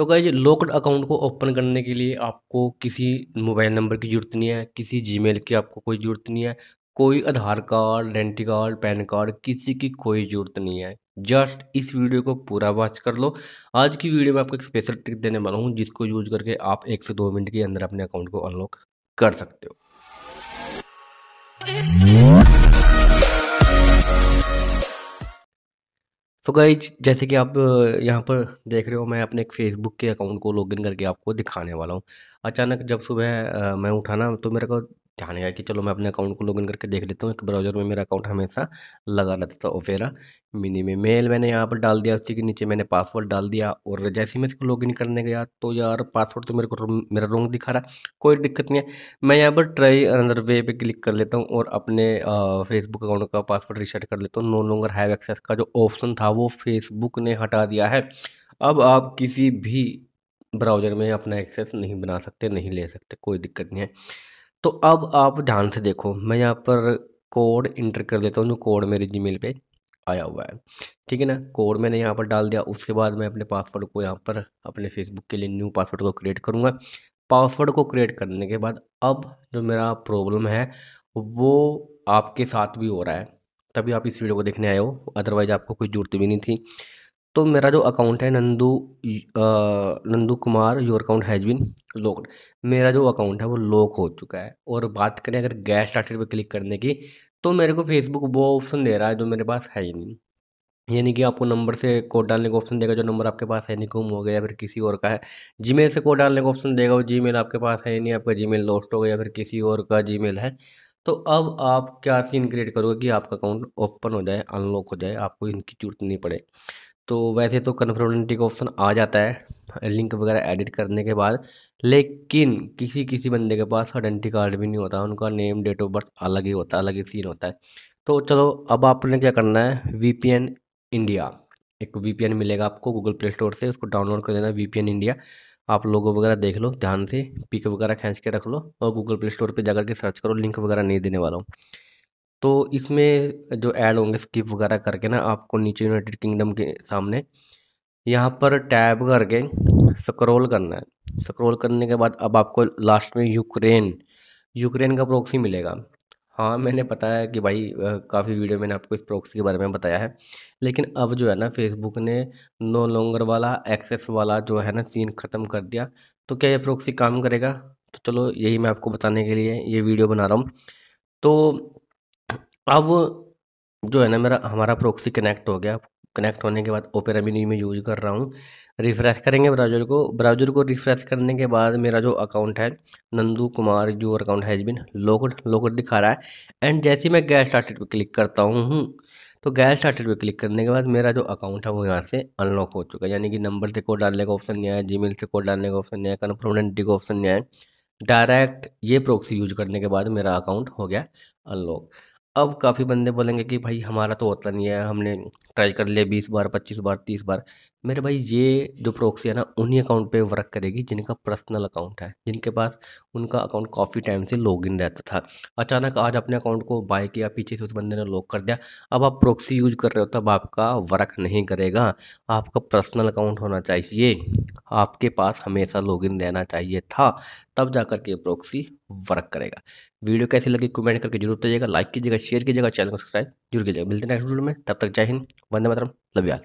सो guys locked account को open करने के लिए आपको किसी मोबाइल नंबर की ज़रूरत नहीं है किसी जीमेल की आपको कोई ज़रूरत नहीं है कोई Aadhaar card identity card PAN card किसी की कोई ज़रूरत नहीं है जस्ट इस वीडियो को पूरा वॉच कर लो आज की वीडियो में आपको एक स्पेशल ट्रिक देने वाला हूँ जिसको यूज करके आप एक से दो मिनट के अंदर अपने अकाउंट को अनलॉक कर सकते हो तो गई जैसे कि आप यहाँ पर देख रहे हो मैं अपने एक फेसबुक के अकाउंट को लॉगिन करके आपको दिखाने वाला हूँ अचानक जब सुबह मैं उठाना तो मेरे को ध्यान गया कि चलो मैं अपने अकाउंट को लॉगिन करके देख लेता हूँ एक ब्राउज़र में मेरा अकाउंट हमेशा लगा रहता था ओपेरा मिनी में मेल मैंने यहाँ पर डाल दिया उसी के नीचे मैंने पासवर्ड डाल दिया और जैसे ही मैं इसको लॉगिन करने गया तो यार पासवर्ड तो मेरे को मेरा रोंग दिखा रहा है कोई दिक्कत नहीं है मैं यहाँ पर ट्राई अनदर वे पर क्लिक कर लेता हूँ और अपने फेसबुक अकाउंट का पासवर्ड रिसेट कर लेता हूँ नो लॉन्गर हैव एक्सेस का जो ऑप्शन था वो फेसबुक ने हटा दिया है अब आप किसी भी ब्राउज़र में अपना एक्सेस नहीं बना सकते नहीं ले सकते कोई दिक्कत नहीं है तो अब आप ध्यान से देखो मैं यहाँ पर कोड इंटर कर देता हूँ जो कोड मेरे जीमेल पे आया हुआ है ठीक है ना कोड मैंने यहाँ पर डाल दिया उसके बाद मैं अपने पासवर्ड को यहाँ पर अपने फेसबुक के लिए न्यू पासवर्ड को क्रिएट करूँगा पासवर्ड को क्रिएट करने के बाद अब जो मेरा प्रॉब्लम है वो आपके साथ भी हो रहा है तभी आप इस वीडियो को देखने आए हो अदरवाइज आपको कोई जरूरत भी नहीं थी तो मेरा जो अकाउंट है Nandu Nandu Kumar your account has been locked मेरा जो अकाउंट है वो लॉक हो चुका है और बात करें अगर गैस स्टार्टेड पर क्लिक करने की तो मेरे को फेसबुक वो ऑप्शन दे रहा है जो मेरे पास है ही नहीं यानी कि आपको नंबर से कोड डालने का ऑप्शन देगा जो नंबर आपके पास है नहीं गुम हो गया या फिर किसी और का है जी से कोड डालने का ऑप्शन देगा वो जी आपके पास है नहीं आपका जी लॉस्ट हो गया या फिर किसी और का जी है तो अब आप क्या सीन क्रिएट करोगे कि आपका अकाउंट ओपन हो जाए अनलॉक हो जाए आपको इनकी जरूरत नहीं पड़े तो वैसे तो कन्फर्मेलिटी का ऑप्शन आ जाता है लिंक वगैरह एडिट करने के बाद लेकिन किसी किसी बंदे के पास आइडेंटी कार्ड भी नहीं होता उनका नेम डेट ऑफ बर्थ अलग ही होता है अलग ही सीन होता है तो चलो अब आपने क्या करना है एन इंडिया एक एन मिलेगा आपको गूगल प्ले स्टोर से उसको डाउनलोड कर देना एन इंडिया आप लोगों वगैरह देख लो ध्यान से पिक वगैरह खींच के रख लो और गूगल प्ले स्टोर पर जाकर के सर्च करो लिंक वगैरह नहीं देने वाला हूँ तो इसमें जो ऐड होंगे स्किप वगैरह करके ना आपको नीचे यूनाइटेड किंगडम के सामने यहाँ पर टैब करके स्क्रॉल करना है स्क्रॉल करने के बाद अब आपको लास्ट में यूक्रेन यूक्रेन का प्रोक्सी मिलेगा हाँ मैंने पता है कि भाई काफ़ी वीडियो मैंने आपको इस प्रोक्सी के बारे में बताया है लेकिन अब जो है ना फेसबुक ने नो लॉन्गर वाला एक्सेस वाला जो है ना सीन ख़त्म कर दिया तो क्या ये प्रोक्सी काम करेगा तो चलो यही मैं आपको बताने के लिए ये वीडियो बना रहा हूँ तो अब जो है ना मेरा हमारा प्रोक्सी कनेक्ट हो गया कनेक्ट होने के बाद ओपेरा मिनी में यूज कर रहा हूँ रिफ्रेश करेंगे ब्राउजर को ब्राउजर को रिफ्रेश करने के बाद मेरा जो अकाउंट है नंदू कुमार जो अकाउंट हैज बिन लोकड लोकड दिखा रहा है एंड जैसे मैं गैस स्टार्टेड पर क्लिक करता हूँ हम्म, तो गैस स्टार्टेड पर क्लिक करने के बाद मेरा जो अकाउंट है वो यहाँ से अनलॉक हो चुका है यानी कि नंबर से कोड डालने का ऑप्शन नहीं आया जी से कोड डालने का ऑप्शन नहीं आया कन्फर्मेंटी का ऑप्शन नहीं आया डायरेक्ट ये प्रोक्सी यूज करने के बाद मेरा अकाउंट हो गया अनलॉक अब काफ़ी बंदे बोलेंगे कि भाई हमारा तो होता नहीं है हमने ट्राई कर लिया बीस बार पच्चीस बार तीस बार मेरे भाई ये जो प्रोक्सी है ना उन्हीं अकाउंट पे वर्क करेगी जिनका पर्सनल अकाउंट है जिनके पास उनका अकाउंट काफ़ी टाइम से लॉगिन रहता था अचानक आज अपने अकाउंट को बाय किया पीछे से उस बंदे ने लॉक कर दिया अब आप प्रोक्सी यूज कर रहे हो तब आपका वर्क नहीं करेगा आपका पर्सनल अकाउंट होना चाहिए आपके पास हमेशा लॉगिन देना चाहिए था तब जा करके प्रोक्सी वर्क करेगा वीडियो कैसी लगी कमेंट करके जरूर बताइएगा लाइक कीजिएगा शेयर कीजिएगा चैनल को सब्सक्राइब जरूर कीजिएगा मिलते हैं नेक्स्ट वीडियो में तब तक जय हिंद वंदे मातरम लव्याल